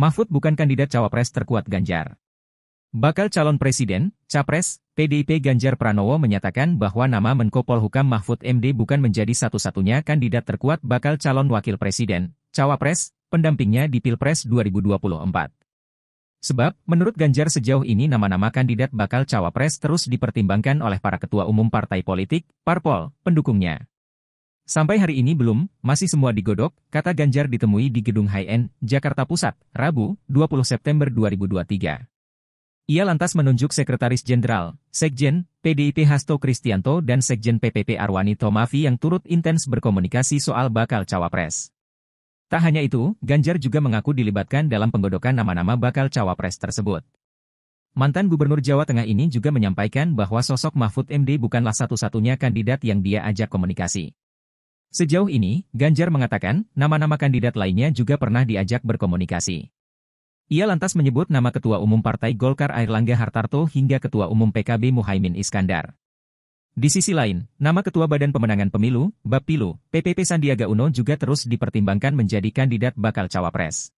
Mahfud bukan kandidat cawapres terkuat Ganjar. Bakal calon presiden, capres, PDIP Ganjar Pranowo menyatakan bahwa nama Menko Polhukam Mahfud MD bukan menjadi satu-satunya kandidat terkuat bakal calon wakil presiden, cawapres, pendampingnya di Pilpres 2024. Sebab, menurut Ganjar sejauh ini nama-nama kandidat bakal cawapres terus dipertimbangkan oleh para ketua umum partai politik, parpol, pendukungnya. Sampai hari ini belum, masih semua digodok, kata Ganjar ditemui di Gedung HN, Jakarta Pusat, Rabu, 20 September 2023. Ia lantas menunjuk Sekretaris Jenderal, Sekjen, PDIP Hasto Kristianto dan Sekjen PPP Arwani Tomafi yang turut intens berkomunikasi soal bakal cawapres. Tak hanya itu, Ganjar juga mengaku dilibatkan dalam penggodokan nama-nama bakal cawapres tersebut. Mantan Gubernur Jawa Tengah ini juga menyampaikan bahwa sosok Mahfud MD bukanlah satu-satunya kandidat yang dia ajak komunikasi. Sejauh ini, Ganjar mengatakan nama-nama kandidat lainnya juga pernah diajak berkomunikasi. Ia lantas menyebut nama Ketua Umum Partai Golkar Airlangga Hartarto hingga Ketua Umum PKB Muhaimin Iskandar. Di sisi lain, nama Ketua Badan Pemenangan Pemilu, Bapilu, PPP Sandiaga Uno juga terus dipertimbangkan menjadi kandidat bakal cawapres.